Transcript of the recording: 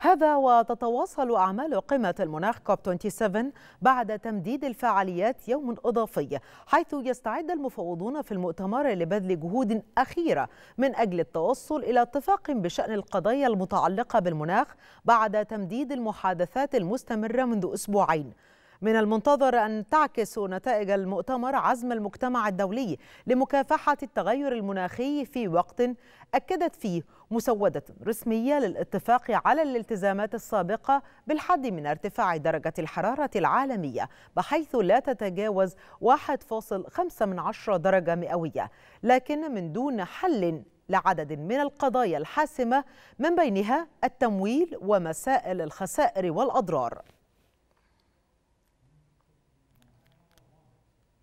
هذا وتتواصل أعمال قمة المناخ كوب 27 بعد تمديد الفعاليات يوم إضافي حيث يستعد المفوضون في المؤتمر لبذل جهود أخيرة من أجل التوصل إلى اتفاق بشأن القضايا المتعلقة بالمناخ بعد تمديد المحادثات المستمرة منذ أسبوعين من المنتظر أن تعكس نتائج المؤتمر عزم المجتمع الدولي لمكافحة التغير المناخي في وقت أكدت فيه مسودة رسمية للاتفاق على الالتزامات السابقة بالحد من ارتفاع درجة الحرارة العالمية بحيث لا تتجاوز 1.5 درجة مئوية لكن من دون حل لعدد من القضايا الحاسمة من بينها التمويل ومسائل الخسائر والأضرار